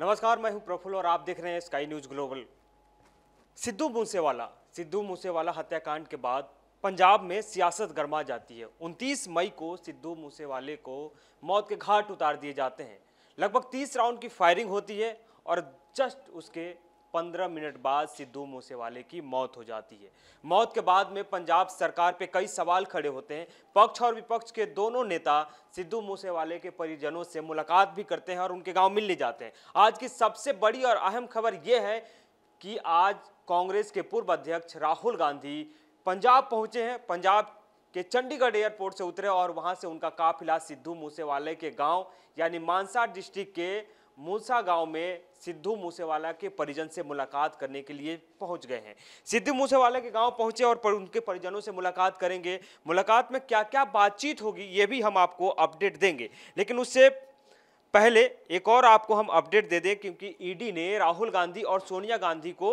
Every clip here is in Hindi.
नमस्कार मैं हूं प्रफुल्ल और आप देख रहे हैं sky news global Sidhu Moosewala Sidhu Moosewala हत्याकांड के बाद पंजाब में सियासत गर्मा जाती है 29 मई को सिद्धू मूसेवाले को मौत के घाट उतार दिए जाते हैं लगभग 30 राउंड की फायरिंग होती है और जस्ट उसके पंद्रह मिनट बाद सिद्धू मूसेवाले की मौत हो जाती है मौत के बाद में पंजाब सरकार पे कई सवाल खड़े होते हैं पक्ष और विपक्ष के दोनों नेता सिद्धू मूसेवाले के परिजनों से मुलाकात भी करते हैं और उनके गांव मिलने जाते हैं आज की सबसे बड़ी और अहम खबर ये है कि आज कांग्रेस के पूर्व अध्यक्ष राहुल गांधी पंजाब पहुंचे हैं पंजाब के चंडीगढ़ एयरपोर्ट से उतरे और वहां से उनका काफिला सिद्धू मूसेवाले के गाँव यानी मानसा डिस्ट्रिक्ट के मूसा गांव में सिद्धू मूसेवाला के परिजन से मुलाकात करने के लिए पहुंच गए हैं सिद्धू मूसेवाला के गांव पहुंचे और पर उनके परिजनों से मुलाकात करेंगे मुलाकात में क्या क्या बातचीत होगी ये भी हम आपको अपडेट देंगे लेकिन उससे पहले एक और आपको हम अपडेट दे दें क्योंकि ईडी ने राहुल गांधी और सोनिया गांधी को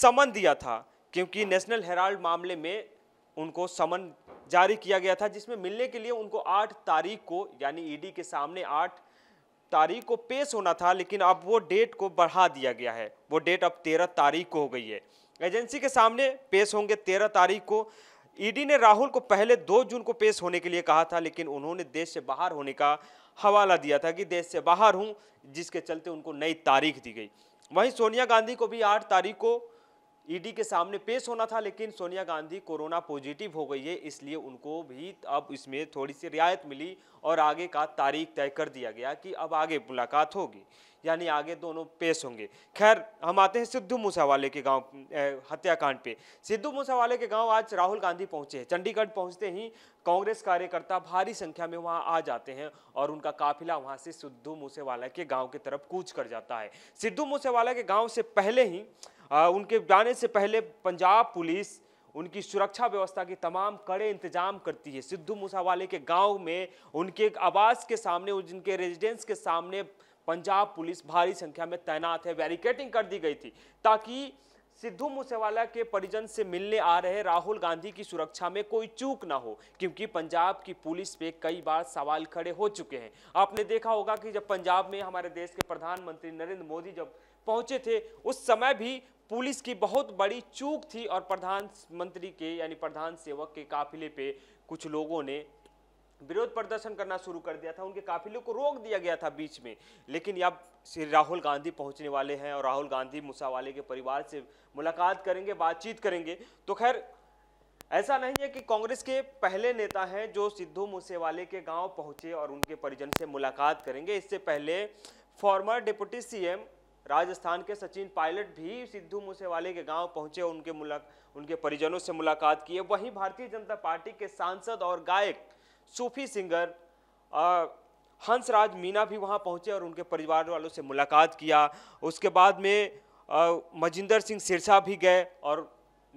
समन दिया था क्योंकि नेशनल हेराल्ड मामले में उनको समन जारी किया गया था जिसमें मिलने के लिए उनको आठ तारीख को यानी ईडी के सामने आठ तारीख को पेश होना था लेकिन अब वो डेट को बढ़ा दिया गया है वो डेट अब तेरह तारीख को हो गई है एजेंसी के सामने पेश होंगे तेरह तारीख को ईडी e ने राहुल को पहले दो जून को पेश होने के लिए कहा था लेकिन उन्होंने देश से बाहर होने का हवाला दिया था कि देश से बाहर हूँ जिसके चलते उनको नई तारीख दी गई वहीं सोनिया गांधी को भी आठ तारीख को ईडी के सामने पेश होना था लेकिन सोनिया गांधी कोरोना पॉजिटिव हो गई है इसलिए उनको भी अब इसमें थोड़ी सी रियायत मिली और आगे का तारीख तय कर दिया गया कि अब आगे मुलाकात होगी यानी आगे दोनों पेश होंगे खैर हम आते हैं सिद्धू मूसावाले के गांव हत्याकांड पे सिद्धू मूसावाले के गांव आज राहुल गांधी पहुंचे हैं चंडीगढ़ पहुंचते ही कांग्रेस कार्यकर्ता भारी संख्या में वहां आ जाते हैं और उनका काफिला वहां से सिद्धू मूसेवाला के गांव की तरफ कूच कर जाता है सिद्धू मूसेवाला के गांव से पहले ही उनके जाने से पहले पंजाब पुलिस उनकी सुरक्षा व्यवस्था की तमाम कड़े इंतजाम करती है सिद्धू मूसावाले के गांव में उनके आवास के सामने जिनके रेजिडेंस के सामने पंजाब पुलिस भारी संख्या में तैनात है बैरिकेटिंग कर दी गई थी ताकि सिद्धू मूसेवाला के परिजन से मिलने आ रहे राहुल गांधी की सुरक्षा में कोई चूक ना हो क्योंकि पंजाब की पुलिस पे कई बार सवाल खड़े हो चुके हैं आपने देखा होगा कि जब पंजाब में हमारे देश के प्रधानमंत्री नरेंद्र मोदी जब पहुंचे थे उस समय भी पुलिस की बहुत बड़ी चूक थी और प्रधानमंत्री के यानी प्रधान सेवक के काफिले पे कुछ लोगों ने विरोध प्रदर्शन करना शुरू कर दिया था उनके काफिले को रोक दिया गया था बीच में लेकिन अब श्री राहुल गांधी पहुंचने वाले हैं और राहुल गांधी मूसावाले के परिवार से मुलाकात करेंगे बातचीत करेंगे तो खैर ऐसा नहीं है कि कांग्रेस के पहले नेता हैं जो सिद्धू मूसेवाले के गांव पहुंचे और उनके परिजन से मुलाकात करेंगे इससे पहले फॉर्मर डिप्टी सीएम राजस्थान के सचिन पायलट भी सिद्धू मूसेवाले के गांव पहुंचे उनके मुलाक उनके परिजनों से मुलाकात की है वहीं भारतीय जनता पार्टी के सांसद और गायक सूफी सिंगर हंसराज मीना भी वहां पहुंचे और उनके परिवार वालों से मुलाकात किया उसके बाद में मजिंदर सिंह सिरसा भी गए और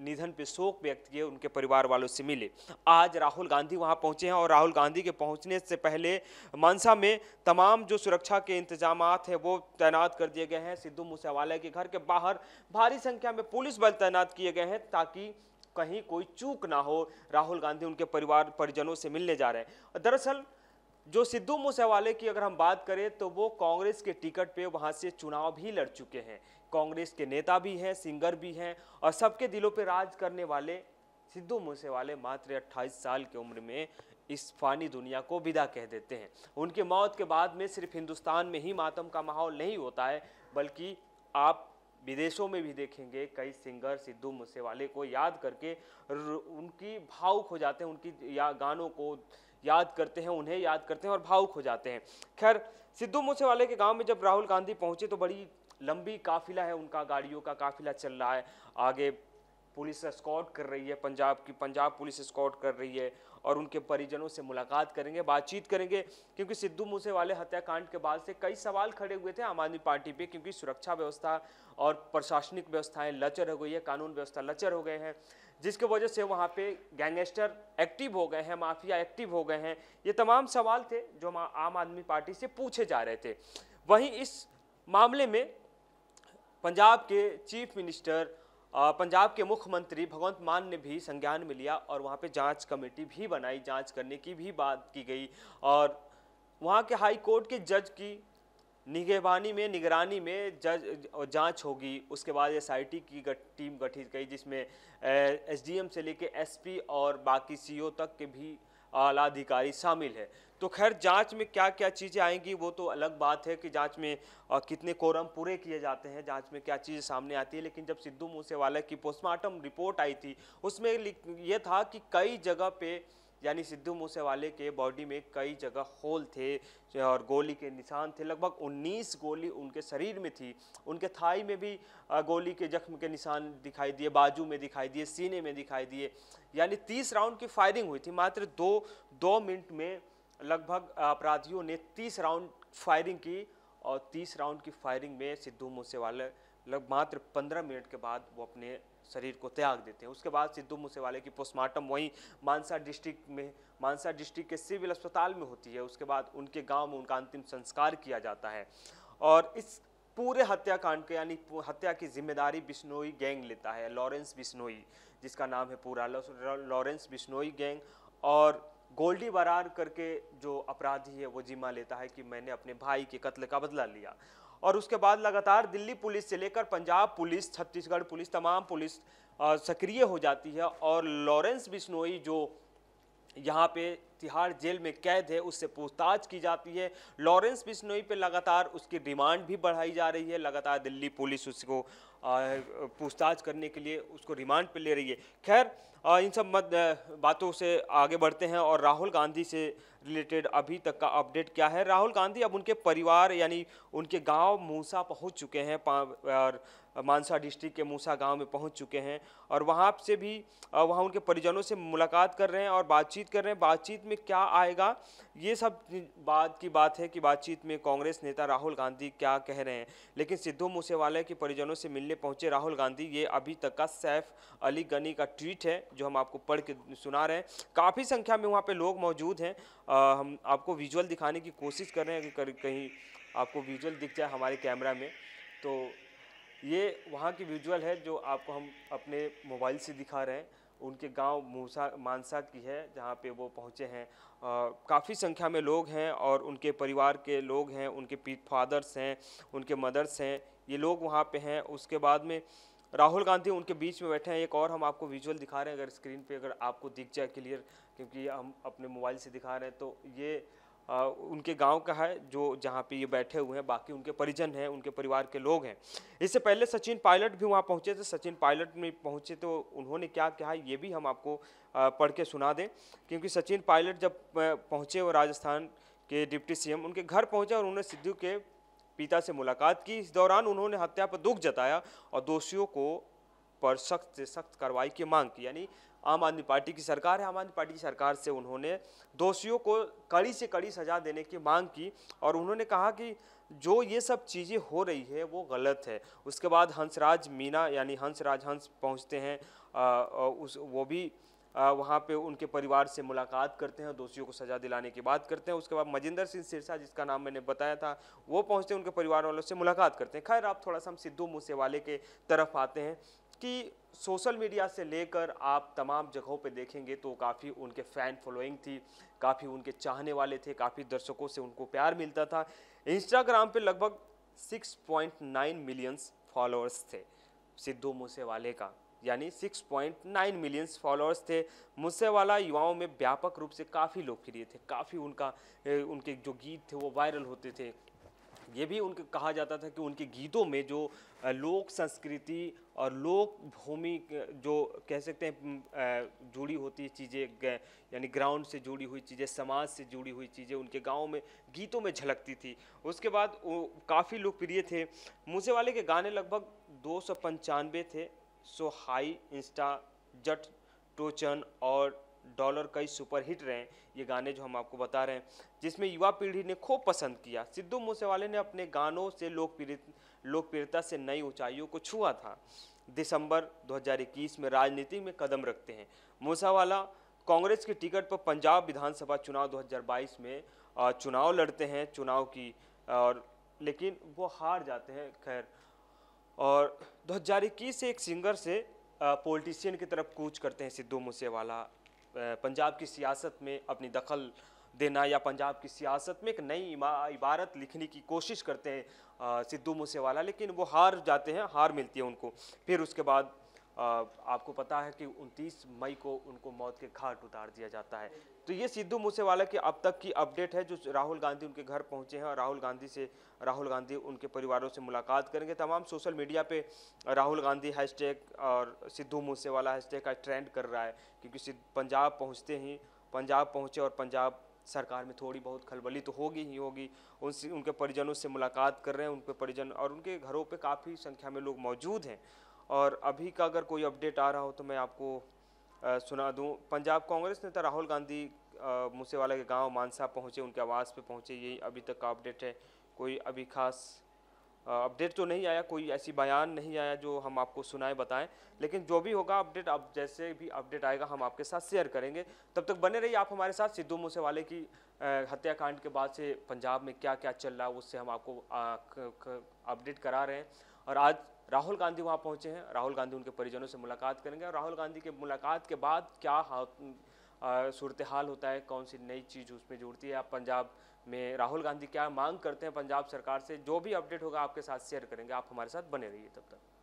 निधन पे शोक व्यक्त किए उनके परिवार वालों से मिले आज राहुल गांधी वहां पहुंचे हैं और राहुल गांधी के पहुंचने से पहले मानसा में तमाम जो सुरक्षा के इंतजाम हैं वो तैनात कर दिए गए हैं सिद्धू मूसेवाला के घर के बाहर भारी संख्या में पुलिस बल तैनात किए गए हैं ताकि कहीं कोई चूक ना हो राहुल गांधी उनके परिवार परिजनों से मिलने जा रहे हैं दरअसल जो सिद्धू मूसेवाले की अगर हम बात करें तो वो कांग्रेस के टिकट पे वहाँ से चुनाव भी लड़ चुके हैं कांग्रेस के नेता भी हैं सिंगर भी हैं और सबके दिलों पे राज करने वाले सिद्धू मूसेवाले मात्र 28 साल की उम्र में इस फानी दुनिया को विदा कह देते हैं उनके मौत के बाद में सिर्फ हिंदुस्तान में ही मातम का माहौल नहीं होता है बल्कि आप विदेशों में भी देखेंगे कई सिंगर सिद्धू मूसेवाले को याद करके उनकी भावुक हो जाते हैं उनकी या गानों को याद करते हैं उन्हें याद करते हैं और भावुक हो जाते हैं खैर सिद्धू मूसेवाले के गांव में जब राहुल गांधी पहुंचे तो बड़ी लंबी काफिला है उनका गाड़ियों का काफिला चल रहा है आगे पुलिस स्कॉट कर रही है पंजाब की पंजाब पुलिस स्कॉट कर रही है और उनके परिजनों से मुलाकात करेंगे बातचीत करेंगे क्योंकि सिद्धू मूसेवाले हत्याकांड के बाद से कई सवाल खड़े हुए थे आम आदमी पार्टी पे क्योंकि सुरक्षा व्यवस्था और प्रशासनिक व्यवस्थाएं लचर हो गई है कानून व्यवस्था लचर हो गए हैं जिसके वजह से वहाँ पे गैंगस्टर एक्टिव हो गए हैं माफिया एक्टिव हो गए हैं ये तमाम सवाल थे जो आम आदमी पार्टी से पूछे जा रहे थे वहीं इस मामले में पंजाब के चीफ मिनिस्टर पंजाब के मुख्यमंत्री भगवंत मान ने भी संज्ञान में लिया और वहाँ पे जांच कमेटी भी बनाई जांच करने की भी बात की गई और वहाँ के हाई कोर्ट के जज की निगहबानी में निगरानी में जज जांच होगी उसके बाद टी की गट, टीम गठित गई जिसमें एसडीएम से लेके एसपी और बाकी सीईओ e तक के भी आला अधिकारी शामिल है तो खैर जांच में क्या क्या चीज़ें आएंगी वो तो अलग बात है कि जांच में कितने कोरम पूरे किए जाते हैं जांच में क्या चीज़ें सामने आती है लेकिन जब सिद्धू मूसेवाला की पोस्टमार्टम रिपोर्ट आई थी उसमें ये था कि कई जगह पे यानी सिद्धू मूसेवाले के बॉडी में कई जगह होल थे और गोली के निशान थे लगभग 19 गोली उनके शरीर में थी उनके थाई में भी गोली के जख्म के निशान दिखाई दिए बाजू में दिखाई दिए सीने में दिखाई दिए यानी तीस राउंड की फायरिंग हुई थी मात्र दो दो मिनट में लगभग अपराधियों ने तीस राउंड फायरिंग की और तीस राउंड की फायरिंग में सिद्धू मूसेवाले लग मात्र पंद्रह मिनट के बाद वो अपने शरीर को त्याग देते हैं उसके बाद सिद्धू मूसेवाले की पोस्टमार्टम वहीं मानसा डिस्ट्रिक्ट में मानसा डिस्ट्रिक्ट के सिविल अस्पताल में होती है उसके बाद उनके गांव में उनका अंतिम संस्कार किया जाता है और इस पूरे हत्याकांड के यानी हत्या की जिम्मेदारी बिश्नोई गैंग लेता है लॉरेंस बिश्नोई जिसका नाम है पूरा लॉरेंस बिश्नोई गैंग और गोल्डी बरार करके जो अपराधी है वो जिम्मा लेता है कि मैंने अपने भाई के कत्ल का बदला लिया और उसके बाद लगातार दिल्ली पुलिस से लेकर पंजाब पुलिस छत्तीसगढ़ पुलिस तमाम पुलिस सक्रिय हो जाती है और लॉरेंस बिश्नोई जो यहाँ पे तिहाड़ जेल में कैद है उससे पूछताछ की जाती है लॉरेंस बिश्नोई पे लगातार उसकी डिमांड भी बढ़ाई जा रही है लगातार दिल्ली पुलिस उसको पूछताछ करने के लिए उसको रिमांड पर ले रही है खैर इन सब मत बातों से आगे बढ़ते हैं और राहुल गांधी से रिलेटेड अभी तक का अपडेट क्या है राहुल गांधी अब उनके परिवार यानी उनके गांव मूसा पहुंच चुके हैं और मानसा डिस्ट्रिक्ट के मूसा गांव में पहुंच चुके हैं और वहां से भी वहां उनके परिजनों से मुलाकात कर रहे हैं और बातचीत कर रहे हैं बातचीत में क्या आएगा ये सब बात की बात है कि बातचीत में कांग्रेस नेता राहुल गांधी क्या कह रहे हैं लेकिन सिद्धू मूसेवाला के परिजनों से मिलने लेने पहुंचे राहुल गांधी ये अभी तक का सैफ अली गनी का ट्वीट है जो हम आपको पढ़ के सुना रहे हैं काफ़ी संख्या में वहाँ पे लोग मौजूद हैं हम आपको विजुअल दिखाने की कोशिश कर रहे हैं कि कहीं आपको विजुअल दिख जाए हमारे कैमरा में तो ये वहाँ की विजुअल है जो आपको हम अपने मोबाइल से दिखा रहे हैं उनके गांव मूसा मानसा की है जहां पे वो पहुंचे हैं काफ़ी संख्या में लोग हैं और उनके परिवार के लोग हैं उनके फादर्स हैं उनके मदर्स हैं ये लोग वहाँ पे हैं उसके बाद में राहुल गांधी उनके बीच में बैठे हैं एक और हम आपको विजुअल दिखा रहे हैं अगर स्क्रीन पे अगर आपको दिख जाए क्लियर क्योंकि हम अपने मोबाइल से दिखा रहे हैं तो ये उनके गांव का है जो जहां पे ये बैठे हुए हैं बाकी उनके परिजन हैं उनके परिवार के लोग हैं इससे पहले सचिन पायलट भी वहां पहुंचे थे सचिन पायलट में पहुंचे तो उन्होंने क्या कहा ये भी हम आपको पढ़ के सुना दें क्योंकि सचिन पायलट जब पहुंचे वो राजस्थान के डिप्टी सीएम उनके घर पहुंचे और उन्होंने सिद्धू के पिता से मुलाकात की इस दौरान उन्होंने हत्या पर दुख जताया और दोषियों को पर सख्त से सख्त कार्रवाई की मांग की यानी आम आदमी पार्टी की सरकार है आम आदमी पार्टी की सरकार से उन्होंने दोषियों को कड़ी से कड़ी सज़ा देने की मांग की और उन्होंने कहा कि जो ये सब चीज़ें हो रही है वो गलत है उसके बाद हंसराज मीना यानी हंसराज हंस पहुँचते हैं आ, उस वो भी वहाँ पे उनके परिवार से मुलाकात करते हैं दोषियों को सज़ा दिलाने की बात करते हैं उसके बाद मजिंदर सिंह सिरसा जिसका नाम मैंने बताया था वो पहुँचते हैं उनके परिवार वालों से मुलाकात करते हैं खैर आप थोड़ा सा हम सिद्धू मूसेवाले के तरफ आते हैं कि सोशल मीडिया से लेकर आप तमाम जगहों पे देखेंगे तो काफ़ी उनके फ़ैन फॉलोइंग थी काफ़ी उनके चाहने वाले थे काफ़ी दर्शकों से उनको प्यार मिलता था इंस्टाग्राम पे लगभग 6.9 मिलियंस फॉलोअर्स थे सिद्धू मूसेवाले का यानी 6.9 मिलियंस फॉलोअर्स थे मूसेवाला युवाओं में व्यापक रूप से काफ़ी लोकप्रिय थे काफ़ी उनका उनके जो गीत थे वो वायरल होते थे ये भी उनके कहा जाता था कि उनके गीतों में जो लोक संस्कृति और लोक भूमि जो कह सकते हैं जुड़ी होती चीज़ें यानी ग्राउंड से जुड़ी हुई चीज़ें समाज से जुड़ी हुई चीज़ें उनके गाँव में गीतों में झलकती थी उसके बाद वो काफ़ी लोकप्रिय थे मूसे वाले के गाने लगभग दो थे सो हाई इंस्टा जट टोचन और डॉलर कई सुपरहिट रहे हैं ये गाने जो हम आपको बता रहे हैं जिसमें युवा पीढ़ी ने खूब पसंद किया सिद्धू मूसेवाले ने अपने गानों से लोकप्रिय लोकप्रियता से नई ऊंचाइयों को छुआ था दिसंबर 2021 में राजनीति में कदम रखते हैं मूसावाला कांग्रेस के टिकट पर पंजाब विधानसभा चुनाव 2022 में चुनाव लड़ते हैं चुनाव की और लेकिन वो हार जाते हैं खैर और 2021 से एक सिंगर से पॉलिटिशियन की तरफ कूच करते हैं सिद्धू मूसेवाला पंजाब की सियासत में अपनी दखल देना या पंजाब की सियासत में एक नई इबारत लिखने की कोशिश करते हैं सिद्धू मूसेवाला लेकिन वो हार जाते हैं हार मिलती है उनको फिर उसके बाद आपको पता है कि 29 मई को उनको मौत के घाट उतार दिया जाता है तो ये सिद्धू मूसेवाला की अब तक की अपडेट है जो राहुल गांधी उनके घर पहुंचे हैं और राहुल गांधी से राहुल गांधी उनके परिवारों से मुलाकात करेंगे तमाम सोशल मीडिया पे राहुल गांधी हैशटैग और सिद्धू मूसेवाला हैशटैग का ट्रेंड कर रहा है क्योंकि पंजाब पहुँचते ही पंजाब पहुँचे और पंजाब सरकार में थोड़ी बहुत खलबली तो होगी ही होगी उनसे उनके परिजनों से मुलाकात कर रहे हैं उनके परिजन और उनके घरों पर काफ़ी संख्या में लोग मौजूद हैं और अभी का अगर कोई अपडेट आ रहा हो तो मैं आपको आ, सुना दूं पंजाब कांग्रेस नेता राहुल गांधी मूसेवाला के गांव मानसा पहुंचे उनके आवास पे पहुंचे यही अभी तक का अपडेट है कोई अभी खास अपडेट तो नहीं आया कोई ऐसी बयान नहीं आया जो हम आपको सुनाए बताएं लेकिन जो भी होगा अपडेट अब जैसे भी अपडेट आएगा हम आपके साथ शेयर करेंगे तब तक बने रहिए आप हमारे साथ सिद्धू मूसेवाले की हत्याकांड के बाद से पंजाब में क्या क्या चल रहा है उससे हम आपको अपडेट करा रहे हैं और आज राहुल गांधी वहाँ पहुँचे हैं राहुल गांधी उनके परिजनों से मुलाकात करेंगे और राहुल गांधी के मुलाकात के बाद क्या सूरत हाल होता है कौन सी नई चीज़ उसमें जुड़ती है आप पंजाब में राहुल गांधी क्या मांग करते हैं पंजाब सरकार से जो भी अपडेट होगा आपके साथ शेयर करेंगे आप हमारे साथ बने रहिए तब तक